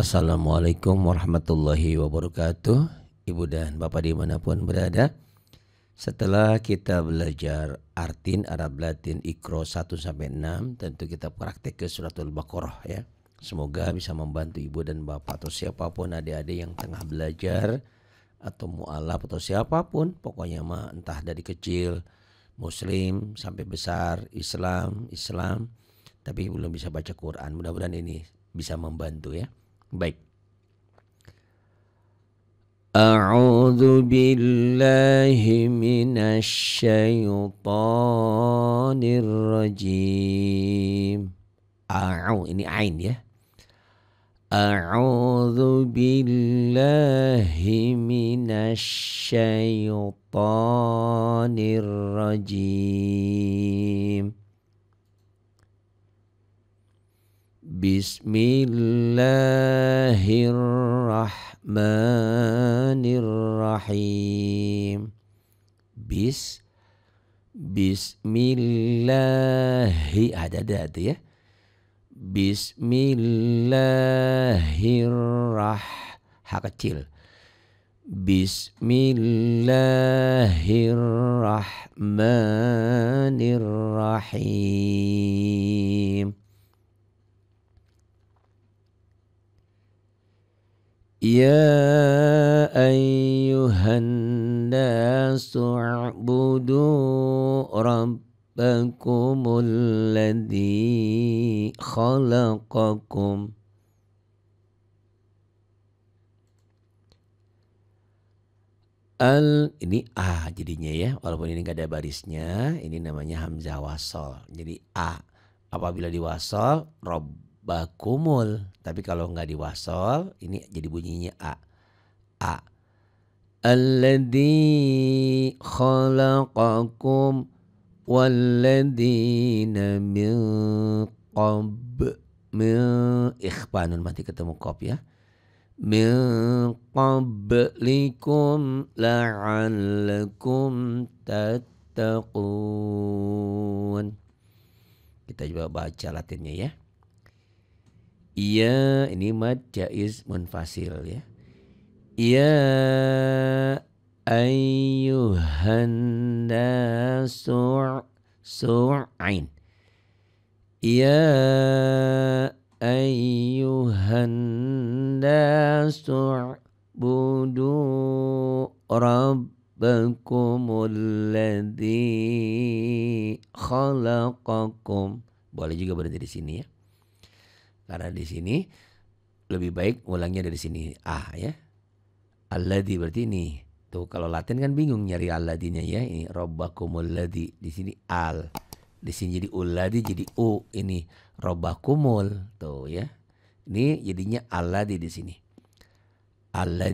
Assalamualaikum warahmatullahi wabarakatuh Ibu dan Bapak dimanapun berada Setelah kita belajar artin Arab Latin Ikro 1-6 Tentu kita praktek ke suratul Baqarah ya Semoga bisa membantu ibu dan bapak atau siapapun adik-adik yang tengah belajar Atau mu'alaf atau siapapun Pokoknya mah entah dari kecil Muslim sampai besar Islam Islam Tapi belum bisa baca Quran Mudah-mudahan ini bisa membantu ya Baik. طيب. أعوذ بالله من الشيطان الرجيم أعو ini ain ya أعوذ بالله من الشيطان الرجيم بسم الله الرحمن الرحيم بس بسم الله هذا آه هذا بسم الله الرح تيل بسم الله الرحمن الرحيم يا أيها الناس اعبدوا ربكم الذي خلقكم Al ini A jadinya ya walaupun ini gak ada barisnya ini namanya hamzah wasol jadi A apabila diwasol rob bakumul. Tapi kalau nggak diwasol, ini jadi bunyinya a. A. Alladhi khalaqakum walladhina min qab min ikhpanun mati ketemu kop ya. Min qablikum la'allakum tattaqun. Kita coba baca latinnya ya. Iya, ini mad jaiz munfasil ya. Iya ayyuhan nasu' su'ain. Iya ayyuhan nasu' budu rabbakum alladhi khalaqakum. Boleh juga berhenti di sini ya. Karena di sini lebih baik ulangnya dari sini A ya. Alladhi berarti ini. Tuh kalau Latin kan bingung nyari alladinya ya. Ini robbakumul ladhi. Di sini al. Di sini jadi uladi jadi u ini robakumul tuh ya. Ini jadinya Allah di sini.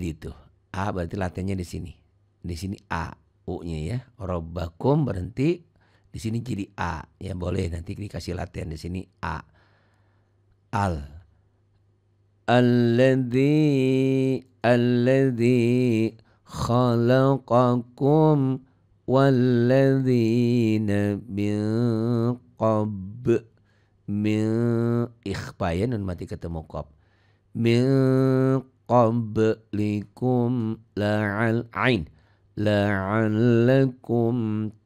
di tuh. A berarti Latinnya di sini. Di sini a u-nya ya. robakum berhenti di sini jadi a. Ya boleh nanti dikasih latihan di sini a al alladhi alladhi khalaqakum walladhina min qab min ikhfa ya nun mati ketemu qab min qablikum la'al ain la'allakum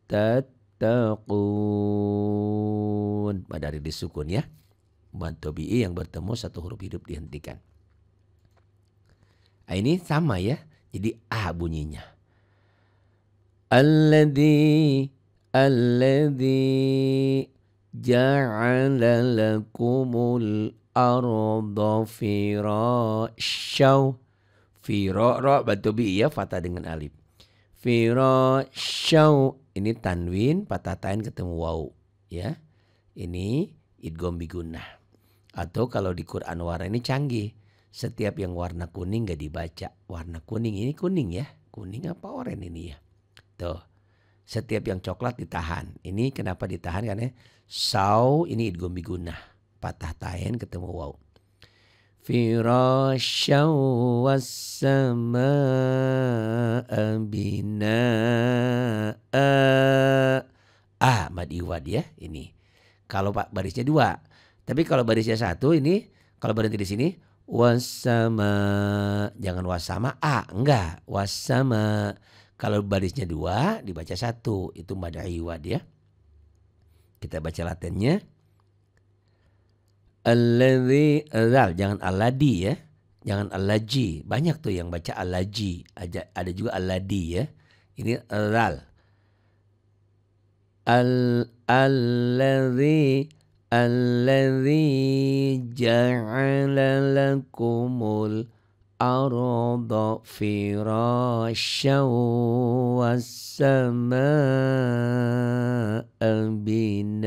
tattaqun pada dari disukun ya Bantobi'i yang bertemu satu huruf hidup dihentikan. Nah, ini sama ya. Jadi A ah bunyinya. Alladhi Alladhi ja'ala lakumul arda firasyaw Firo, ro, bi ya, fatah dengan alif. Firo, syaw. Ini tanwin, patah tain ketemu wau. Ya. Ini idgom bigunah atau kalau di Quran warna ini canggih. Setiap yang warna kuning gak dibaca. Warna kuning ini kuning ya. Kuning apa oranye ini ya. Tuh. Setiap yang coklat ditahan. Ini kenapa ditahan karena sau ini idgum bigunah. Patah tain ketemu wow. Firasyaw wassama'a bina'a. Ah, madiwad ya ini. Kalau Pak barisnya dua, tapi kalau barisnya satu ini kalau berhenti di sini wasama jangan wasama a enggak wasama kalau barisnya dua dibaca satu itu madai wad ya. Kita baca latennya Alladhi zal jangan aladi ya. Jangan alaji. Banyak tuh yang baca alaji. Ada juga aladi ya. Ini zal. Al alladhi الذي جعل لكم الأرض فراشا والسماء بناء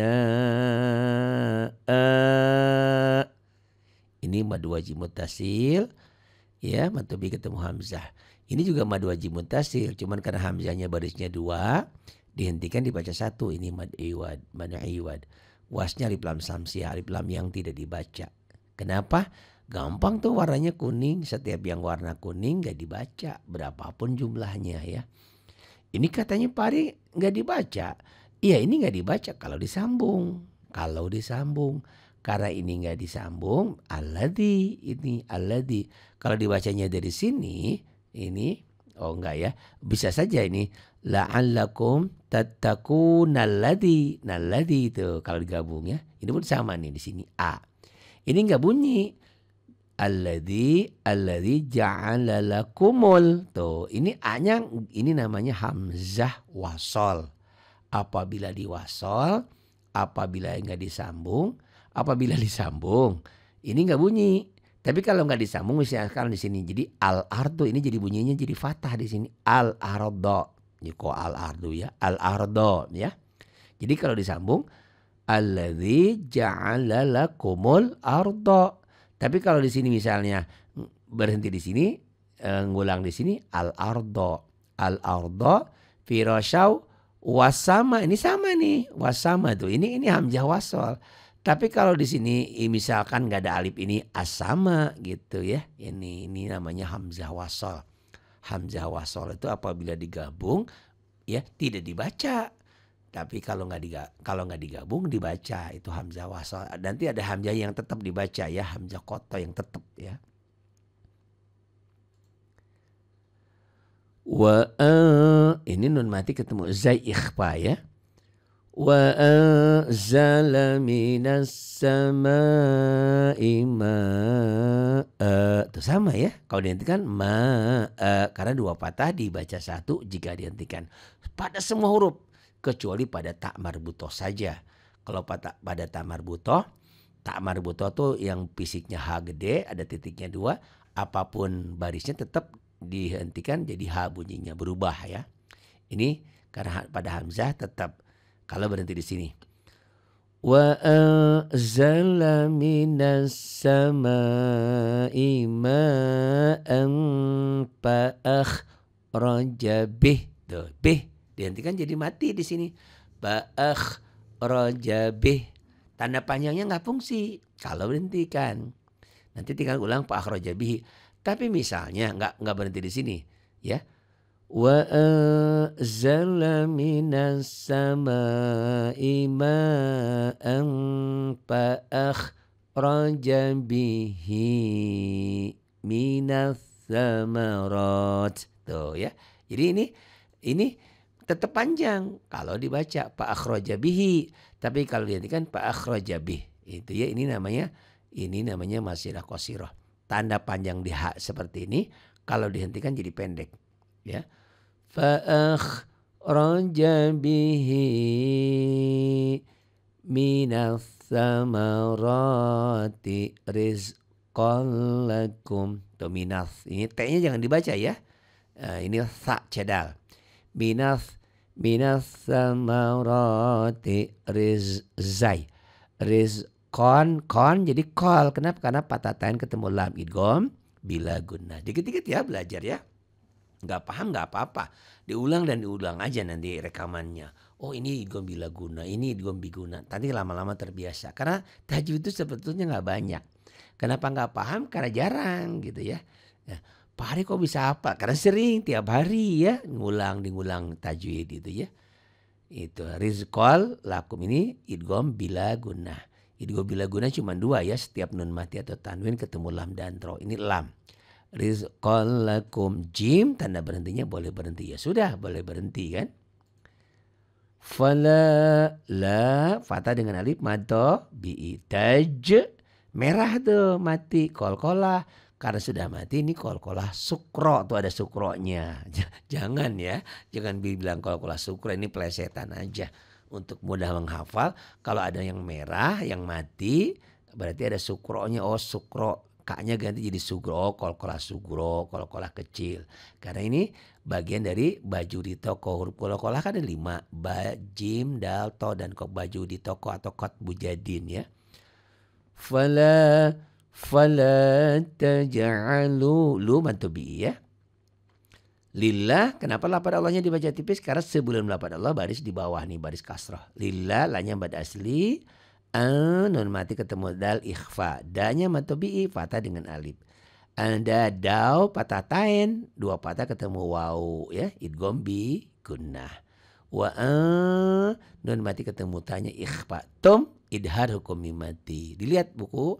ini madu wajib mutasil ya matubi ketemu hamzah ini juga madu wajib mutasil cuman karena hamzahnya barisnya dua dihentikan dibaca satu ini mad iwad mad iwad wasnya alif lam samsiah, alif lam yang tidak dibaca. Kenapa? Gampang tuh warnanya kuning, setiap yang warna kuning gak dibaca berapapun jumlahnya ya. Ini katanya pari gak dibaca. Iya ini gak dibaca kalau disambung. Kalau disambung. Karena ini gak disambung, aladi ini aladi. Kalau dibacanya dari sini, ini Oh enggak ya. Bisa saja ini la'allakum tattakunalladzi. Nalladzi itu kalau digabung ya. Ini pun sama nih di sini a. Ini enggak bunyi. Alladzi alladzi ja'ala lakumul. Tuh, ini a-nya ini namanya hamzah wasol. Apabila diwasol, apabila enggak disambung, apabila disambung, ini enggak bunyi. Tapi kalau nggak disambung misalnya sekarang di sini jadi al ardo ini jadi bunyinya jadi fatah di sini al ardo. Niko al ardo ya, al ya? ardo ya. Jadi kalau disambung alladzi ja'ala lakumul ardo. Tapi kalau di sini misalnya berhenti di sini eh, ngulang di sini al ardo. Al ardo firasyaw wasama ini sama nih, wasama tuh. Ini ini hamzah wasol tapi kalau di sini misalkan nggak ada alif ini asama gitu ya. Ini ini namanya hamzah wasol. Hamzah wasol itu apabila digabung ya tidak dibaca. Tapi kalau nggak diga, kalau nggak digabung dibaca itu hamzah wasol. Nanti ada hamzah yang tetap dibaca ya, hamzah koto yang tetap ya. Wa e, ini nun mati ketemu zai ikhfa ya. وأنزل من السماء ماء itu sama ya kalau dihentikan ma karena dua patah dibaca satu jika dihentikan pada semua huruf kecuali pada tak marbutoh saja kalau pada pada tak marbutoh tak marbutoh tuh yang fisiknya h gede ada titiknya dua apapun barisnya tetap dihentikan jadi h bunyinya berubah ya ini karena pada hamzah tetap kalau berhenti di sini. Wa anzala minas sama'i ma'an rojabih bih. Tuh, bih. Dihentikan jadi mati di sini. Fa'akhraja rojabih Tanda panjangnya nggak fungsi. Kalau berhentikan. Nanti tinggal ulang fa'akhraja rojabih Tapi misalnya nggak nggak berhenti di sini. Ya, وأنزل من السماء ماء فأخرج به minas samarat. Tuh ya. Jadi ini ini tetap panjang kalau dibaca Pak Akhroja bihi. Tapi kalau kan Pak Akhroja bih. Itu ya ini namanya ini namanya masirah kosiroh. Tanda panjang di hak seperti ini kalau dihentikan jadi pendek ya fa'akhraja bihi minas samarati rizqan lakum to minas ini t-nya jangan dibaca ya eh, ini sa cedal minas minas samarati rizzai rizqan kon jadi kol kenapa karena patatain ketemu lam idgom bila guna dikit-dikit ya belajar ya nggak paham nggak apa-apa diulang dan diulang aja nanti rekamannya oh ini bila guna ini gombi guna nanti lama-lama terbiasa karena tajwid itu sebetulnya nggak banyak kenapa nggak paham karena jarang gitu ya nah, Pak Hari kok bisa apa? Karena sering tiap hari ya ngulang diulang tajwid itu ya. Itu rizqal lakum ini idgom bila guna. Idgom bila guna cuma dua ya setiap nun mati atau tanwin ketemu lam dan ro. Ini lam rizqan lakum jim tanda berhentinya boleh berhenti ya sudah boleh berhenti kan fala la fata dengan alif mato bi itaj merah tuh mati kol kolkolah karena sudah mati ini kol kolkolah sukro tuh ada sukronya jangan ya jangan bilang kol kolkolah sukro ini plesetan aja untuk mudah menghafal kalau ada yang merah yang mati berarti ada sukronya oh sukro kaknya ganti jadi sugro, kolkola sugro, kolkola kecil. Karena ini bagian dari baju di toko. Huruf kolkola kan ada lima. Bajim, dalto, dan kok baju di toko atau kot bujadin ya. Fala, fala taja'alu. Lu mantubi ya. Lillah, kenapa lapar Allahnya dibaca tipis? Karena sebelum lapar Allah baris di bawah nih, baris kasroh. Lillah, lanya bad asli. An nun mati ketemu dal ikhfa. Danya matobi'i patah dengan alif. Anda dau patah tain dua patah ketemu wau ya idgombi gunnah. Wa an nun mati ketemu tanya ikhfa. Tom idhar hukum mimati. Dilihat buku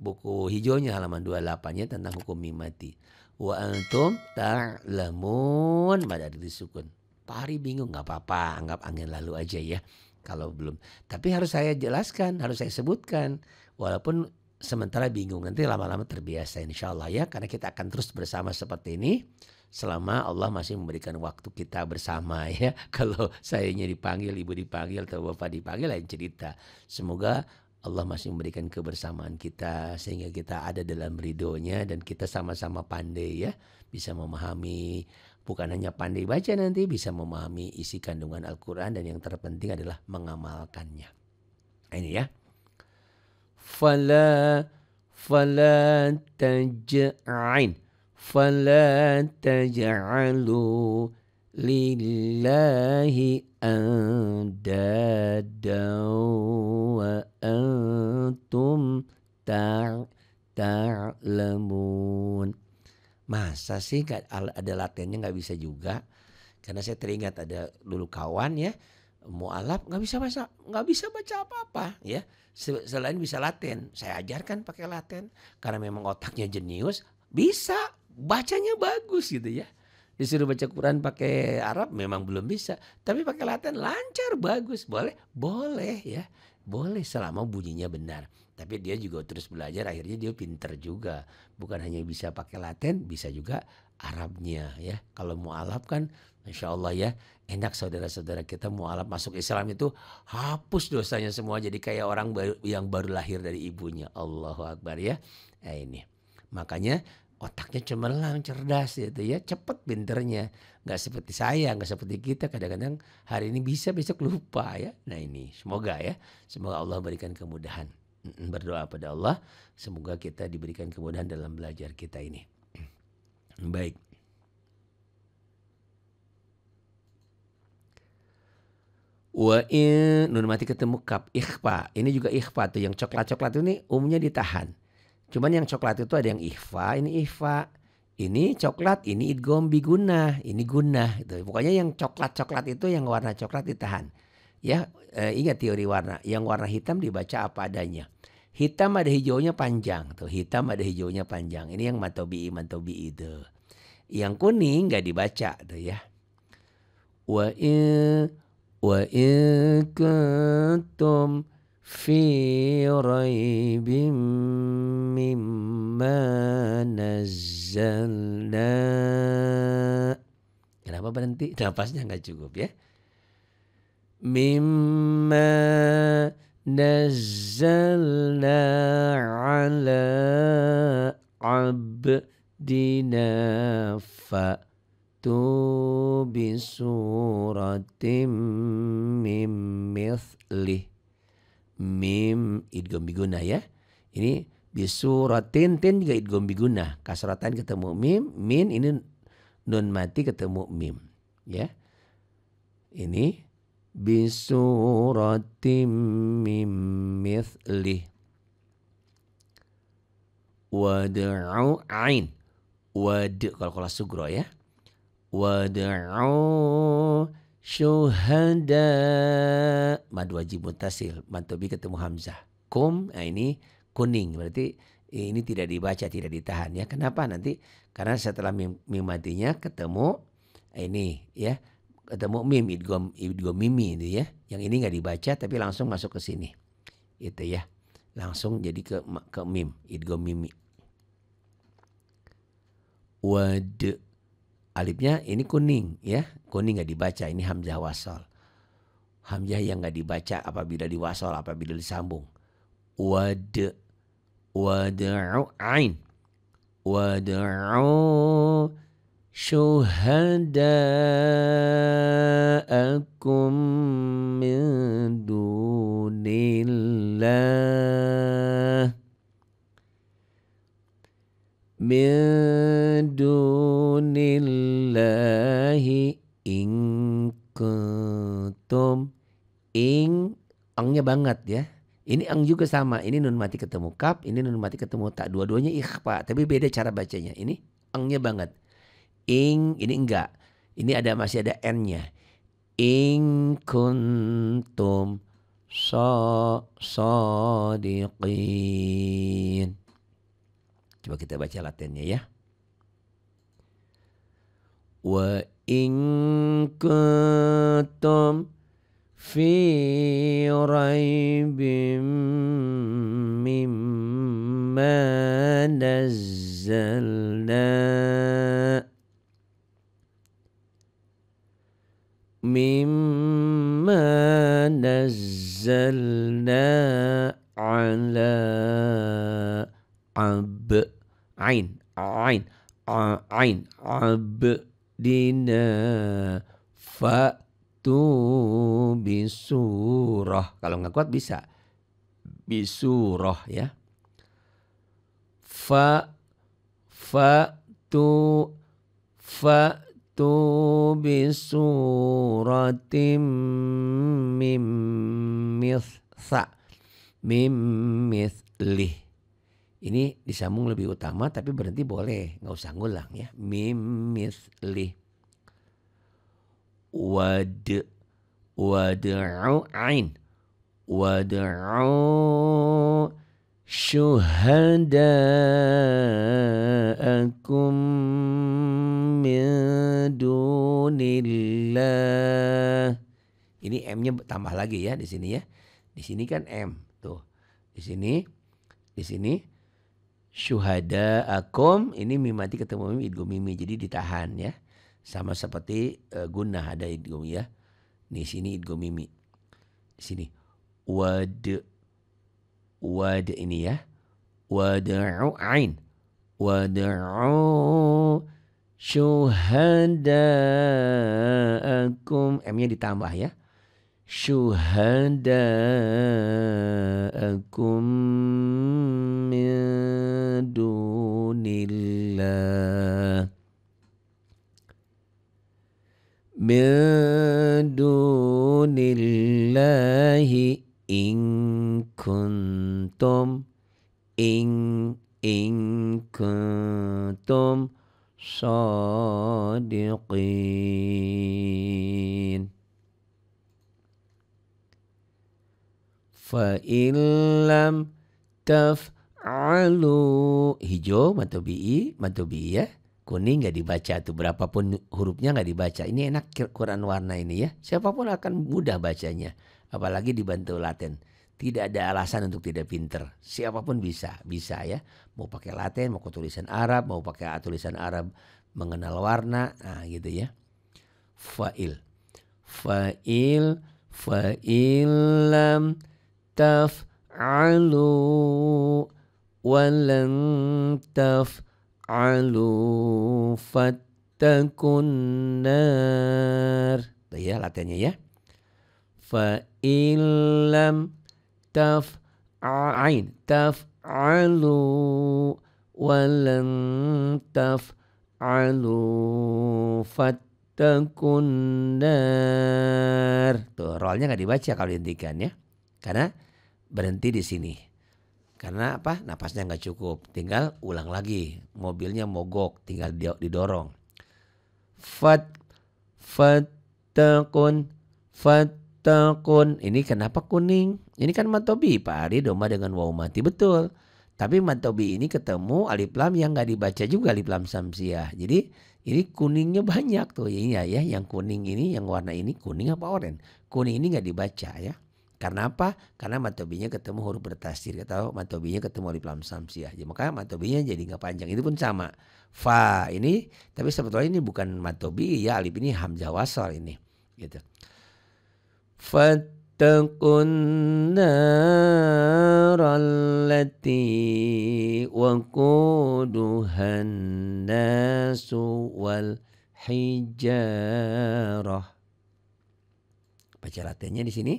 buku hijaunya halaman dua nya tentang hukum mimati. Wa antum ta'lamun pada disukun. sukun. Pari bingung nggak apa-apa anggap angin lalu aja ya kalau belum. Tapi harus saya jelaskan, harus saya sebutkan. Walaupun sementara bingung, nanti lama-lama terbiasa insya Allah ya. Karena kita akan terus bersama seperti ini selama Allah masih memberikan waktu kita bersama ya. Kalau sayanya dipanggil, ibu dipanggil, atau bapak dipanggil lain cerita. Semoga Allah masih memberikan kebersamaan kita sehingga kita ada dalam ridhonya dan kita sama-sama pandai ya bisa memahami bukan hanya pandai baca nanti bisa memahami isi kandungan Al-Quran dan yang terpenting adalah mengamalkannya. Nah, ini ya. Fala fala taj'ain fala taj'alu lillahi andada wa antum ta'lamun ta masa sih gak, ada latihannya nggak bisa juga karena saya teringat ada dulu kawan ya mau mualaf nggak bisa masa nggak bisa baca apa-apa ya selain bisa laten saya ajarkan pakai laten karena memang otaknya jenius bisa bacanya bagus gitu ya disuruh baca Quran pakai Arab memang belum bisa tapi pakai laten lancar bagus boleh boleh ya boleh selama bunyinya benar tapi dia juga terus belajar akhirnya dia pinter juga bukan hanya bisa pakai Latin bisa juga Arabnya ya kalau mau alap kan Insya Allah ya enak saudara-saudara kita mau alap masuk Islam itu hapus dosanya semua jadi kayak orang yang baru lahir dari ibunya Allahu Akbar ya nah, ini makanya otaknya cemerlang cerdas gitu ya cepet pinternya Gak seperti saya gak seperti kita kadang-kadang hari ini bisa besok lupa ya nah ini semoga ya semoga Allah berikan kemudahan berdoa pada Allah semoga kita diberikan kemudahan dalam belajar kita ini. Baik. Wa in mati ketemu kap ikhfa. Ini juga ikhfa tuh yang coklat-coklat ini umumnya ditahan. Cuman yang coklat itu ada yang ikhfa, ini ikhfa. Ini coklat, ini idgom biguna, ini guna gitu. Pokoknya yang coklat-coklat itu yang warna coklat ditahan. Ya, eh, ingat teori warna. Yang warna hitam dibaca apa adanya. Hitam ada hijaunya panjang tuh. Hitam ada hijaunya panjang. Ini yang matobi matobi itu. Yang kuning nggak dibaca tuh ya. Wa in wa kuntum fi Kenapa berhenti? Napasnya nggak cukup ya. مما نزلنا على عبدنا فأتوا بسورة من مثله mim idgom biguna ya. Ini bisuratin tin juga idgom biguna. Kasratan ketemu mim, min ini nun mati ketemu mim ya. Ini bisuratim mim mithlih wad'u ain wad kalau kalau sugro ya wad'u syuhada mad wajib mutasil mantubi ketemu hamzah kum nah ini kuning berarti ini tidak dibaca tidak ditahan ya kenapa nanti karena setelah mim, mim matinya ketemu ini ya ketemu mim idgom idgom mimi itu ya yang ini nggak dibaca tapi langsung masuk ke sini itu ya langsung jadi ke ke mim idgom mimi wad alifnya ini kuning ya kuning nggak dibaca ini hamzah wasal hamzah yang nggak dibaca apabila diwasal apabila disambung wad wad'u ain wad'u syuhada'akum min dunillah min dunillahi in kuntum ing angnya banget ya ini ang juga sama ini nun mati ketemu kap ini nun mati ketemu tak dua-duanya ikhfa tapi beda cara bacanya ini angnya banget ing ini enggak. Ini ada masih ada n-nya. Ing kuntum so sodiqin. Coba kita baca latinnya ya. Wa ing kuntum fi raibim mimma nazzalna mimma nazzalna ala ab ain ain ain ab dina fa tu bisurah kalau enggak kuat bisa bisurah ya fa fa tu fa فأتوا بِسُورَةٍ مِّن مثل مِّن mithlih ini disambung lebih utama tapi berhenti boleh nggak usah ngulang ya mimithli wad wad'u ain wad'u شهداءكم min dunillah. Ini M-nya tambah lagi ya di sini ya. Di sini kan M tuh. Di sini di sini syuhada akom ini mimati ketemu mim mimi. jadi ditahan ya. Sama seperti uh, eh, guna ada idgum ya. Di sini idgomimi. Di sini wad wad ini ya. Wada'u ain. Wada'u syuhada'akum. M-nya ditambah ya. Syuhada'akum min dunillah. Min dunillahi in in kuntum إن fa صادقين فإن لم taf'alu hijau matobi'i bi ya kuning nggak dibaca tuh berapapun hurufnya nggak dibaca ini enak Quran warna ini ya siapapun akan mudah bacanya apalagi dibantu laten, Tidak ada alasan untuk tidak pinter. Siapapun bisa, bisa ya. Mau pakai laten, mau ke tulisan Arab, mau pakai tulisan Arab mengenal warna, nah gitu ya. Fa'il. Fa'il, fa'il fa'ilam taf'alu walan taf'alu fattakun nar. Itu ya latihannya ya. فإن ta'f تفعين تفعلوا ولن تفعلوا fat النار Tuh, rollnya nggak dibaca kalau dihentikan ya. Karena berhenti di sini. Karena apa? Napasnya nggak cukup. Tinggal ulang lagi. Mobilnya mogok, tinggal didorong. Fat fatakun fat muttaqun. Ini kenapa kuning? Ini kan matobi. Pak Ari domba dengan wau mati. Betul. Tapi matobi ini ketemu alif lam yang nggak dibaca juga alif lam samsiah. Jadi ini kuningnya banyak tuh. Iya ya, yang kuning ini, yang warna ini kuning apa oren? Kuning ini nggak dibaca ya. Karena apa? Karena matobinya ketemu huruf bertasir atau matobinya ketemu alif lam samsiah. jadi ya, maka matobinya jadi nggak panjang. Itu pun sama. Fa ini, tapi sebetulnya ini bukan matobi ya alif ini hamzah wasal ini. Gitu. Fattakun nara allati wa kuduhan nasu wal hijarah Baca latihannya di sini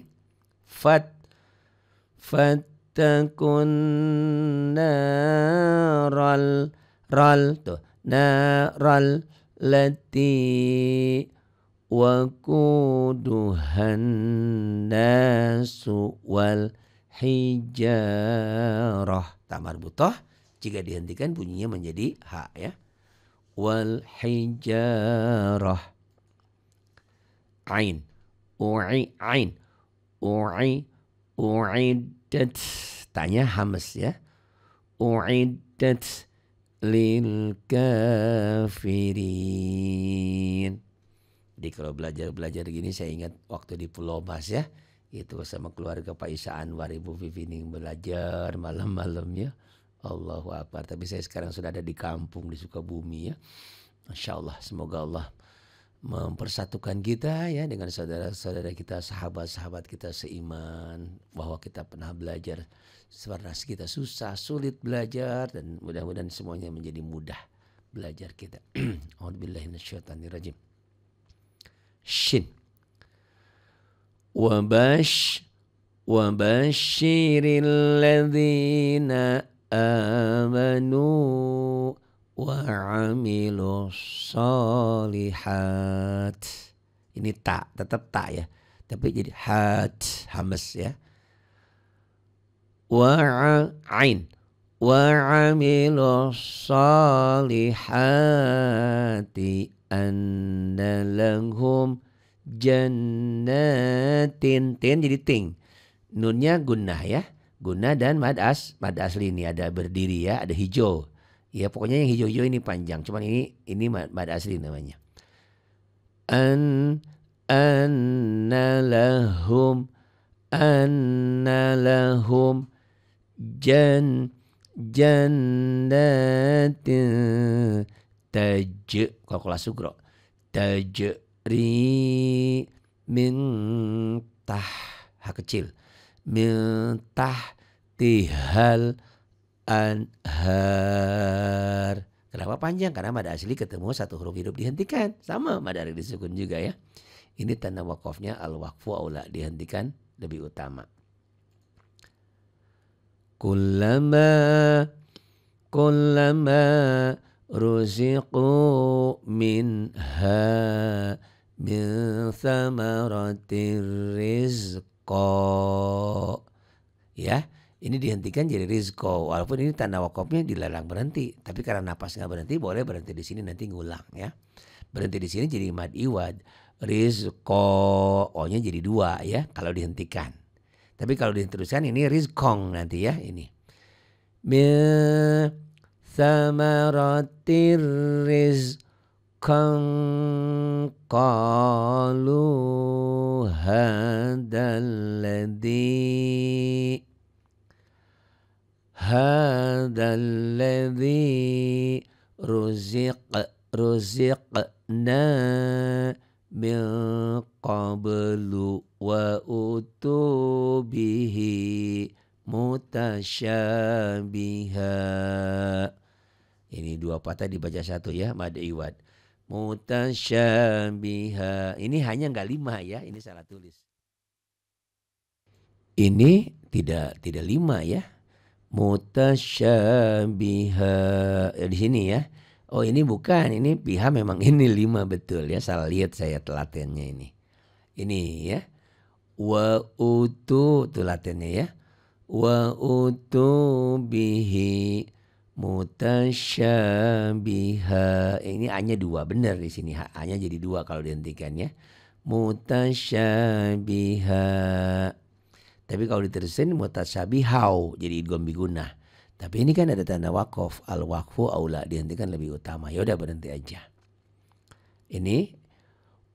Fat Fattakun ral, allati wa kuduhan Nara allati وقودها wal hijarah tamar butoh jika dihentikan bunyinya menjadi h ya wal hijarah ain u'i ain u'i u'iddat tanya hamas ya u'iddat lil kafirin jadi kalau belajar-belajar gini saya ingat waktu di Pulau Mas ya. Itu bersama keluarga Pak Isa Anwar, Ibu Vivining belajar malam malamnya ya. Allahu Akbar. Tapi saya sekarang sudah ada di kampung di Sukabumi ya. Masya Allah, semoga Allah mempersatukan kita ya dengan saudara-saudara kita, sahabat-sahabat kita seiman, bahwa kita pernah belajar sebenarnya kita susah, sulit belajar dan mudah-mudahan semuanya menjadi mudah belajar kita. Alhamdulillahirobbilalamin. shin. Wabash وبشر الذين آمنوا وعملوا الصالحات ini tak tetap tak ya tapi jadi hat hamas ya wa ain وعملوا الصالحات أن لهم jannatin tin jadi ting nunnya gunnah ya gunnah dan mad as mad asli ini ada berdiri ya ada hijau ya pokoknya yang hijau-hijau ini panjang cuman ini ini mad, asli namanya an anna lahum anna lahum jan jannatin taj kalkulasi sugro tajri mintah ha kecil mintah tihal anhar kenapa panjang karena mada asli ketemu satu huruf hidup dihentikan sama mada sukun juga ya ini tanda wakofnya al wakfu aula dihentikan lebih utama kullama kullama ruziqu minha min samaratir rizqa ya ini dihentikan jadi rizko walaupun ini tanda wakopnya dilarang berhenti tapi karena napas nggak berhenti boleh berhenti di sini nanti ngulang ya berhenti di sini jadi mad iwad rizko o nya jadi dua ya kalau dihentikan tapi kalau diteruskan ini rizkong nanti ya ini. Min samaratir rizqan qalu hadalladhi hadalladhi ruziq ruziqna min qablu wa utubihi mutasyabiha. Ini dua patah dibaca satu ya, mad iwad. Mutasyabiha. Ini hanya enggak lima ya, ini salah tulis. Ini tidak tidak lima ya. Mutasyabiha. Ya, di sini ya. Oh ini bukan, ini pihak memang ini lima betul ya. Salah lihat saya telatennya ini. Ini ya wa utu itu latinnya ya wa utu bihi mutasyabiha ini hanya dua benar di sini hanya jadi dua kalau dihentikan ya mutasyabiha tapi kalau diterusin mutasyabihau jadi idgham biguna tapi ini kan ada tanda wakof al wakfu aula dihentikan lebih utama ya udah berhenti aja ini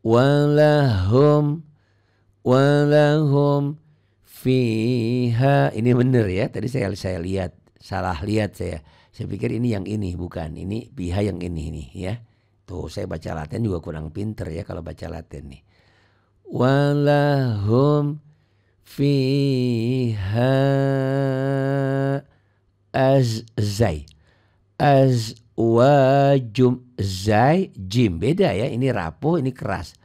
walahum walahum fiha ini benar ya tadi saya saya lihat salah lihat saya saya pikir ini yang ini bukan ini fiha yang ini ini ya tuh saya baca Latin juga kurang pinter ya kalau baca Latin nih walahum fiha az wajum zai jim beda ya ini rapuh ini keras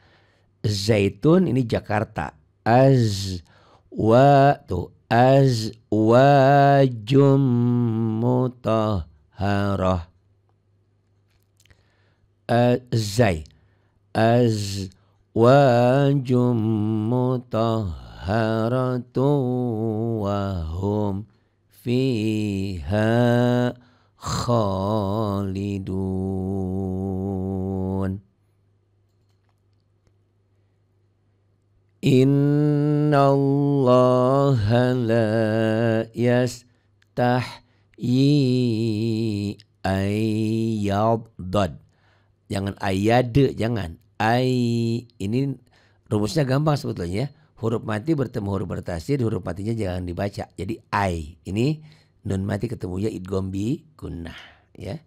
zaitun ini Jakarta. Az wa tuh az wa mutahharah. Zai az wajum mutahharatu wahum fiha khalidun. Inna Allah la yastahyi ayyadad. Jangan ayade, jangan. Ay, ini rumusnya gampang sebetulnya ya. Huruf mati bertemu huruf bertasir, huruf matinya jangan dibaca. Jadi ay Ini nun mati ketemu ya idgombi gunnah ya.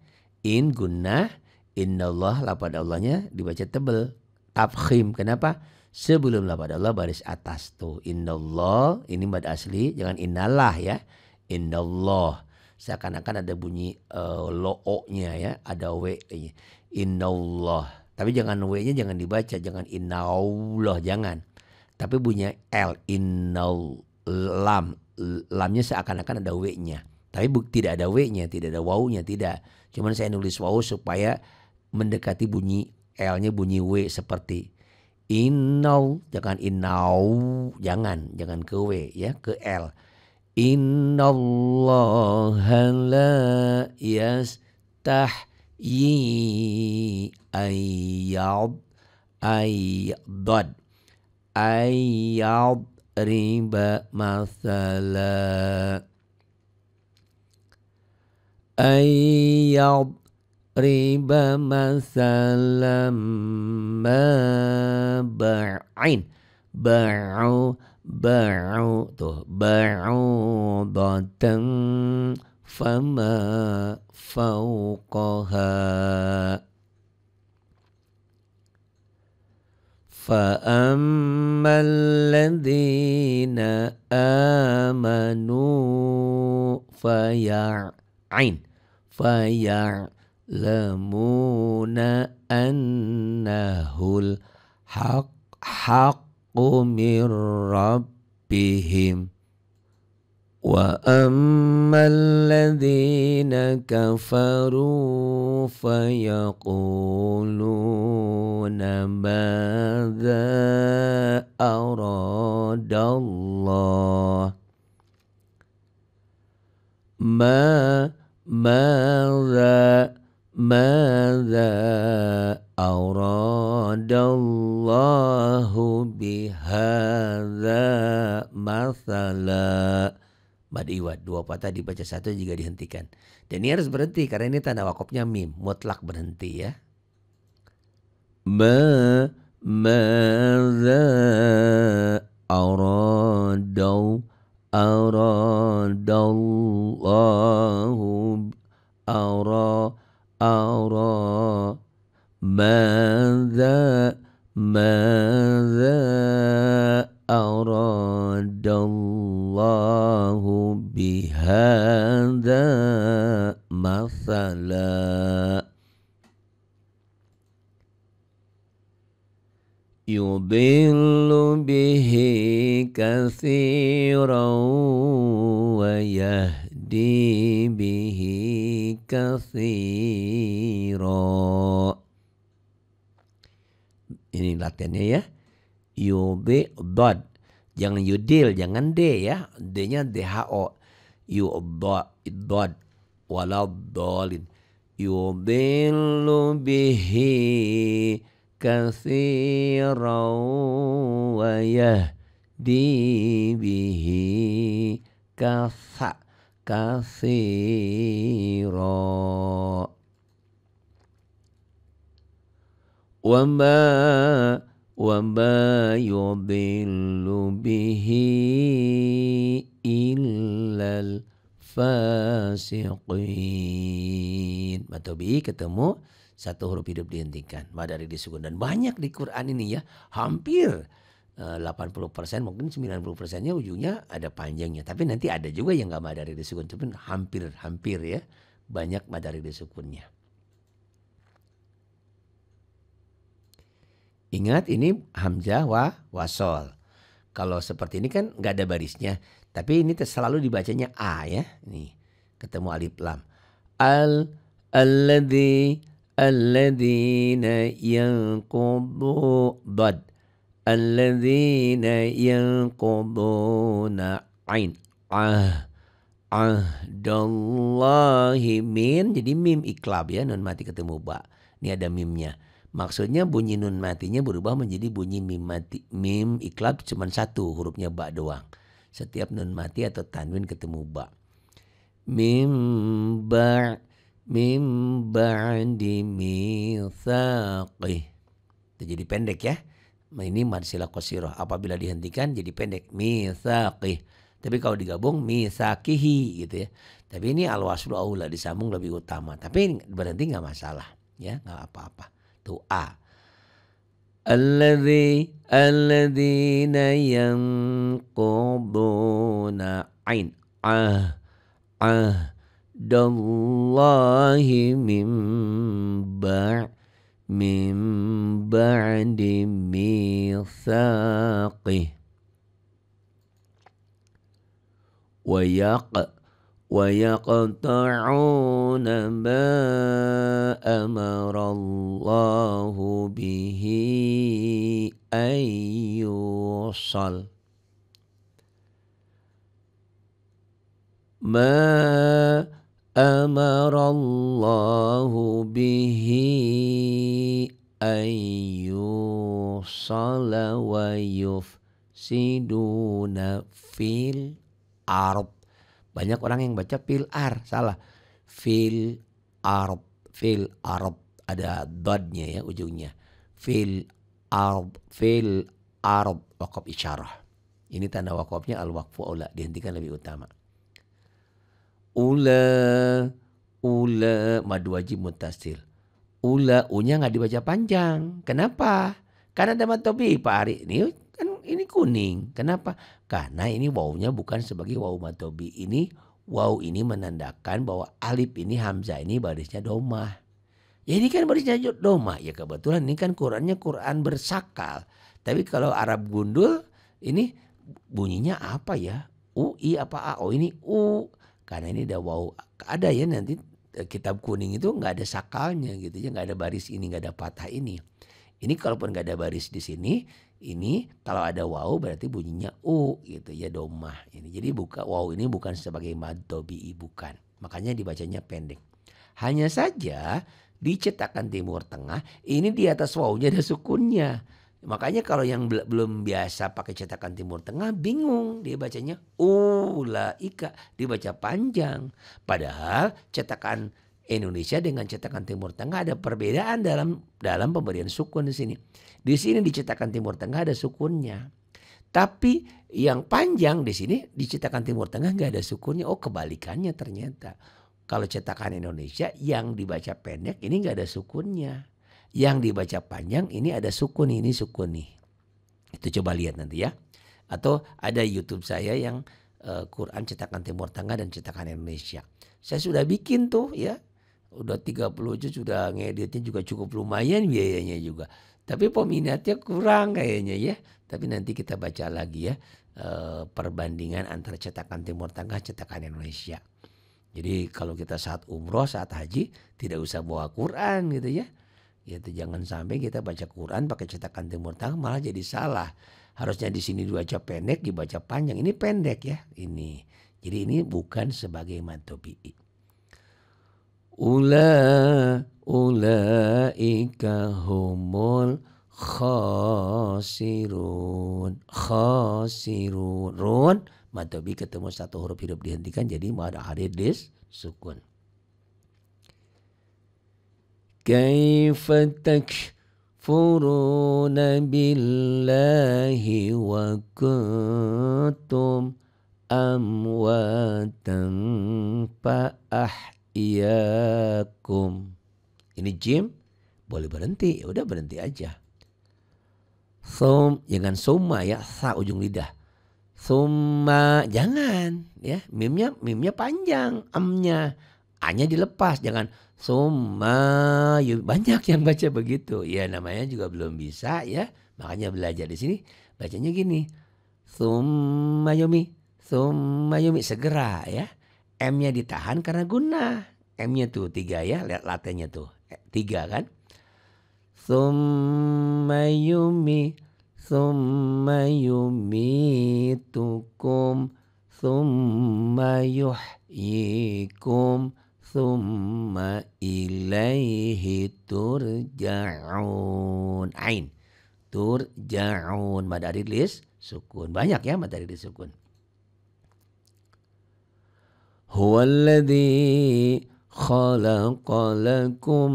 In gunnah, innallah, lapad Allahnya dibaca tebel. Tafkhim, Kenapa? sebelum lah pada Allah baris atas tuh innallah ini mad asli jangan innalah ya innallah seakan-akan ada bunyi uh, eh, lo-nya ya ada w nya indallah tapi jangan w-nya jangan dibaca jangan innaullah jangan tapi bunyinya l innal lam lamnya seakan-akan ada w-nya tapi bu- tidak ada w-nya tidak ada wau-nya tidak cuman saya nulis wau supaya mendekati bunyi l-nya bunyi w seperti Inau jangan inau jangan jangan ke w ya ke l. Innallaha la yastahyi ayab ayyad ayab riba masala ayab ضرب مثلا ما بعين باع باع بعوضة فما فوقها فأما الذين آمنوا فيعين فيعين يعلمون أنه الحق حق من ربهم وأما الذين كفروا فيقولون ماذا أراد الله ما ماذا ماذا أراد الله بهذا مثلا Bada iwat, dua patah dibaca satu juga dihentikan. Dan ini harus berhenti karena ini tanda wakopnya mim, mutlak berhenti ya. Ma ماذا أراد أراد الله أرى ماذا ماذا أراد الله بهذا مثلا يضل به كثيرا ويهدي يهدي به كثيرا ini latihannya ya yubi dod jangan yudil jangan d ya d nya dho dod walau dolin yudilu bihi kathira wa yahdi bihi kasak كثيرا وما وما يضل به إلا fasiqin Matobi ketemu satu huruf hidup dihentikan madari disukun dan banyak di Quran ini ya hampir 80 eh, persen mungkin 90 persennya ujungnya ada panjangnya tapi nanti ada juga yang nggak madari sukun tapi hampir hampir ya banyak madari sukunnya ingat ini hamzah wa wasol kalau seperti ini kan nggak ada barisnya tapi ini selalu dibacanya a ya nih ketemu alif lam al alladhi alladhina yanqudu bad alladzina yanquduna ain ah ahdallahi min jadi mim iklab ya nun mati ketemu ba ini ada mimnya maksudnya bunyi nun matinya berubah menjadi bunyi mim mati mim iklab cuma satu hurufnya ba doang setiap nun mati atau tanwin ketemu ba mim ba mim ba'di mithaqih jadi pendek ya ini madsilah kosiroh apabila dihentikan jadi pendek mithaqih tapi kalau digabung misakihi gitu ya tapi ini alwaslu aula disambung lebih utama tapi berhenti nggak masalah ya nggak apa-apa tuh a alladzi yang yanquduna ain ah ah dallahi min من بعد ميثاقه ويق ويقطعون ما أمر الله به أن يوصل ما أمر الله yuf Siduna fil arab Banyak orang yang baca fil ar, salah. Fil arab fil arab ada dadnya ya ujungnya. Fil arab fil arab wakaf isyarah. Ini tanda wakafnya al-waqfu aula dihentikan lebih utama. Ula, ula, madu wajib mutasil. Ula, unya nggak dibaca panjang. Kenapa? Karena dapat topi Ari ini kan ini kuning. Kenapa? Karena ini wawunya bukan sebagai wawu matobi. Ini Wow ini menandakan bahwa alif ini hamzah ini barisnya domah. Ya ini kan barisnya domah. Ya kebetulan ini kan Qurannya Quran bersakal. Tapi kalau Arab gundul ini bunyinya apa ya? U, I apa A? Oh ini U. Karena ini ada wow Ada ya nanti eh, kitab kuning itu nggak ada sakalnya gitu ya. Nggak ada baris ini, nggak ada patah ini. Ini kalaupun nggak ada baris di sini, ini kalau ada wow berarti bunyinya u gitu ya domah ini. Jadi buka wow ini bukan sebagai mad dobi'i bukan. Makanya dibacanya pendek. Hanya saja di cetakan timur tengah ini di atas wow-nya ada sukunnya. Makanya kalau yang belum biasa pakai cetakan timur tengah bingung dia bacanya ika dibaca panjang. Padahal cetakan Indonesia dengan cetakan Timur Tengah ada perbedaan dalam dalam pemberian sukun di sini. Di sini di cetakan Timur Tengah ada sukunnya. Tapi yang panjang di sini di cetakan Timur Tengah nggak ada sukunnya. Oh kebalikannya ternyata. Kalau cetakan Indonesia yang dibaca pendek ini nggak ada sukunnya. Yang dibaca panjang ini ada sukun ini sukun nih. Itu coba lihat nanti ya. Atau ada YouTube saya yang eh, Quran cetakan Timur Tengah dan cetakan Indonesia. Saya sudah bikin tuh ya udah 30 aja sudah ngeditnya juga cukup lumayan biayanya juga. Tapi peminatnya kurang kayaknya ya. Tapi nanti kita baca lagi ya e, perbandingan antara cetakan Timur Tengah cetakan Indonesia. Jadi kalau kita saat umroh, saat haji tidak usah bawa Quran gitu ya. Gitu jangan sampai kita baca Quran pakai cetakan Timur Tengah malah jadi salah. Harusnya di sini dibaca pendek, dibaca panjang. Ini pendek ya, ini. Jadi ini bukan sebagai mantobi'i. Ula ulaika humul khasirun khasirun run matobi ketemu satu huruf hidup dihentikan jadi mau ada haridis sukun kaifa takfuruna billahi wa kuntum amwatan fa'ah iyakum. Ini jim boleh berhenti, ya udah berhenti aja. Sum jangan ya summa ya sa ujung lidah. Summa jangan ya mimnya mimnya panjang amnya a dilepas jangan summa banyak yang baca begitu ya namanya juga belum bisa ya makanya belajar di sini bacanya gini summa yumi summa yumi segera ya M-nya ditahan karena guna. M-nya tuh tiga ya, lihat latenya tuh. Eh, tiga kan. Sumayumi, sumayumi tukum, yumitukum, thumma summa ilaihi turja'un. Ain. Turja'un. Madarilis sukun. Banyak ya madarilis sukun. هو الذي خلق لكم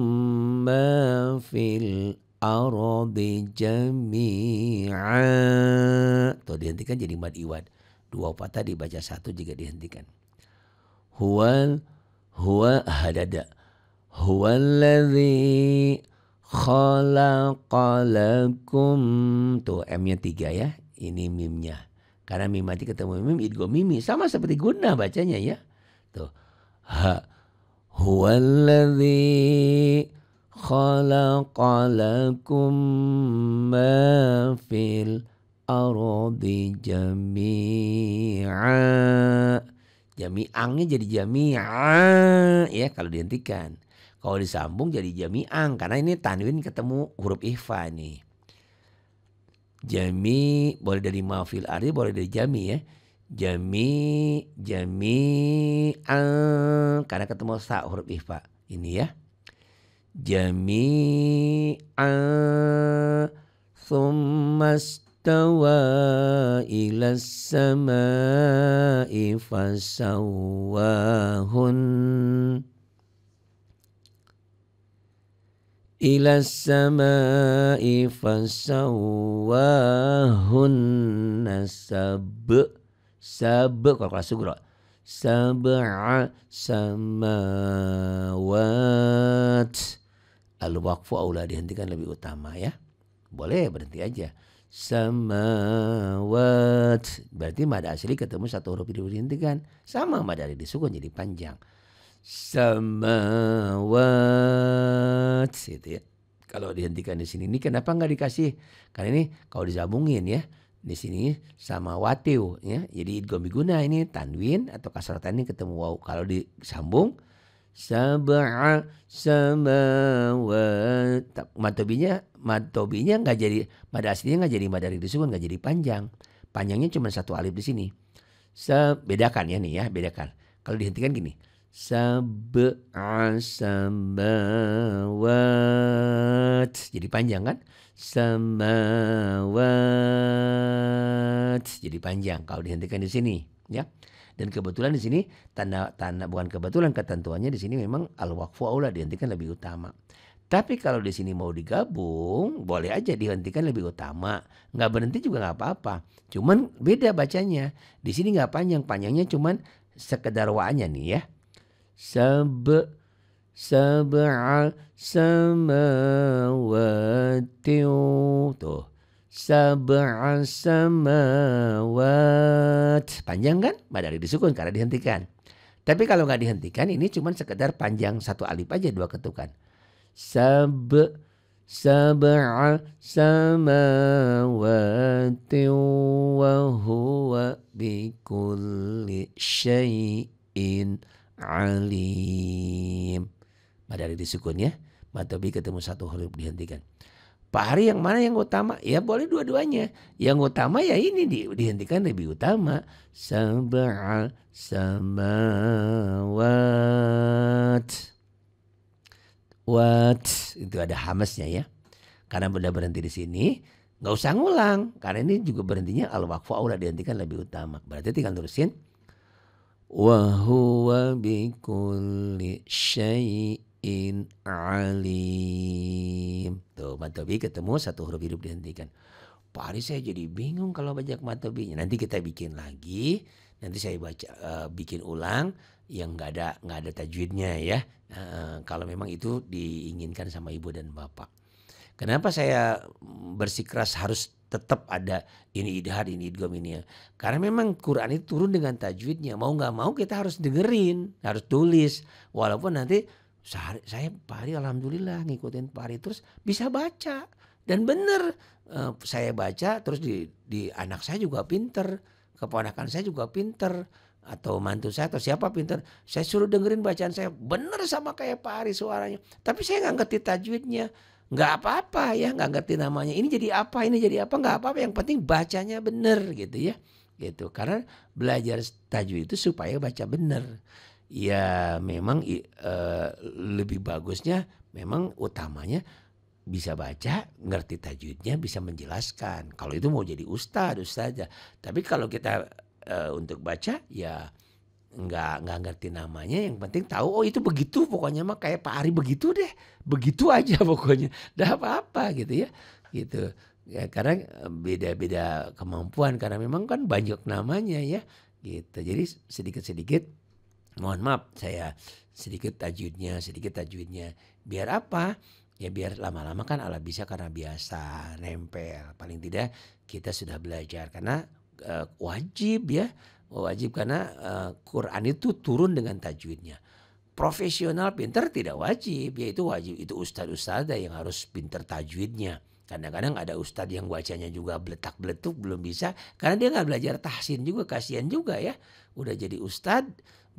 ما في الأرض جميعا Tuh dihentikan jadi mad iwad Dua patah dibaca satu jika dihentikan Huwal Huwa hadada Huwa alladhi khalaqa lakum Tuh M-nya tiga ya Ini mimnya Karena mim mati ketemu mim idgo mimi Sama seperti guna bacanya ya Tuh. Gitu. Ha. Huwallazi khalaqalakum ma fil ardi jami'a. Jami'angnya jadi jami'a ya kalau dihentikan. Kalau disambung jadi jami'ang karena ini tanwin ketemu huruf ihfa nih. Jami boleh dari mafil ardi boleh dari jami ya Jami, jami jami'an. Karena ketemu sa huruf ifa Ini ya. jami Jami'an. Thumma istawa ila samai fasawahun. ila samai fasawahun Nasabuk sab kalau kelas sugro sab'a samawat al waqfu aula dihentikan lebih utama ya boleh berhenti aja samawat berarti mada asli ketemu satu huruf dihentikan sama mada di sukun jadi panjang samawat gitu ya kalau dihentikan di sini ini kenapa nggak dikasih karena ini kalau disambungin ya di sini sama watiu ya. Jadi idgomiguna ini tanwin atau kasrah ini ketemu waw. Kalau disambung sab'a samawat matobinya matobinya enggak jadi pada aslinya enggak jadi dari disebut enggak jadi panjang panjangnya cuma satu alif di sini sebedakan ya nih ya bedakan kalau dihentikan gini sab'a samawat jadi panjang kan samawat jadi panjang kalau dihentikan di sini ya dan kebetulan di sini tanda tanda bukan kebetulan ketentuannya di sini memang al waqfu aula dihentikan lebih utama tapi kalau di sini mau digabung, boleh aja dihentikan lebih utama. Nggak berhenti juga nggak apa-apa. Cuman beda bacanya. Di sini nggak panjang, panjangnya cuman sekedar waanya nih ya. سبع سبع سماوات tuh sab'a samawat panjang kan padahal disukun karena dihentikan tapi kalau nggak dihentikan ini cuma sekedar panjang satu alif aja dua ketukan sab sab'a samawati wa huwa bikulli syai'in alim. hari disukun ya. Matobi ketemu satu huruf dihentikan. Pak Hari yang mana yang utama? Ya boleh dua-duanya. Yang utama ya ini di, dihentikan lebih utama. Sab'al samawat. What? Itu ada hamasnya ya. Karena benda berhenti di sini, Gak usah ngulang. Karena ini juga berhentinya al-waqfu aula dihentikan lebih utama. Berarti tinggal terusin. وهو بكل syai'in alim. Tuh, matobi ketemu satu huruf hidup dihentikan. Pak Ari saya jadi bingung kalau banyak matobinya. Nanti kita bikin lagi, nanti saya baca uh, bikin ulang yang nggak ada nggak ada tajwidnya ya. Uh, kalau memang itu diinginkan sama ibu dan bapak. Kenapa saya mm, bersikeras harus tetap ada ini idhar, ini idgom, ini ya. Karena memang Quran itu turun dengan tajwidnya. Mau nggak mau kita harus dengerin, harus tulis. Walaupun nanti sehari, saya pari alhamdulillah ngikutin pari terus bisa baca. Dan bener uh, saya baca terus di, di anak saya juga pinter, keponakan saya juga pinter atau mantu saya atau siapa pinter saya suruh dengerin bacaan saya bener sama kayak Pak Ari suaranya tapi saya nggak ngerti tajwidnya nggak apa-apa ya nggak ngerti namanya ini jadi apa ini jadi apa nggak apa-apa yang penting bacanya bener gitu ya gitu karena belajar tajwid itu supaya baca bener ya memang uh, lebih bagusnya memang utamanya bisa baca, ngerti tajwidnya, bisa menjelaskan. Kalau itu mau jadi ustadz ustadz aja Tapi kalau kita e, untuk baca, ya nggak nggak ngerti namanya yang penting tahu oh itu begitu pokoknya mah kayak Pak Ari begitu deh begitu aja pokoknya dah apa apa gitu ya gitu ya karena eh, beda-beda kemampuan karena memang kan banyak namanya ya gitu jadi sedikit-sedikit mohon maaf saya sedikit tajwidnya sedikit tajwidnya biar apa ya biar lama-lama kan ala bisa karena biasa nempel paling tidak kita sudah belajar karena uh, wajib ya wajib karena uh, Quran itu turun dengan tajwidnya. Profesional pinter tidak wajib, yaitu wajib itu ustadz Ustadz yang harus pinter tajwidnya. Kadang-kadang ada ustadz yang bacanya juga beletak beletuk belum bisa karena dia nggak belajar tahsin juga kasihan juga ya. Udah jadi Ustad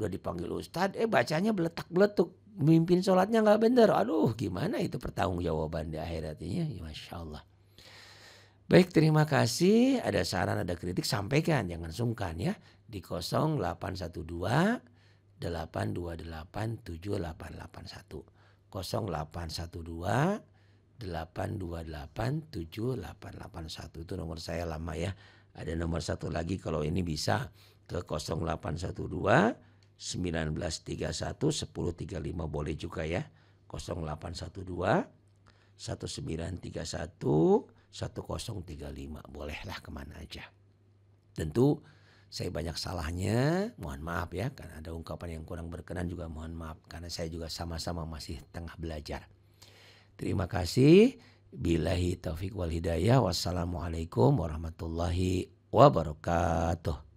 udah dipanggil Ustad eh bacanya beletak beletuk, mimpin sholatnya nggak bener. Aduh gimana itu pertanggungjawaban di akhiratnya, ya, masya Allah. Baik, terima kasih. Ada saran, ada kritik, sampaikan. Jangan sungkan ya di 0812 828 0812 828 itu nomor saya lama ya ada nomor satu lagi kalau ini bisa ke 0812 1931 1035 boleh juga ya 0812 1931 1035 bolehlah kemana aja tentu saya banyak salahnya, mohon maaf ya, karena ada ungkapan yang kurang berkenan juga mohon maaf, karena saya juga sama-sama masih tengah belajar. Terima kasih. Bilahi taufik wal hidayah. Wassalamualaikum warahmatullahi wabarakatuh.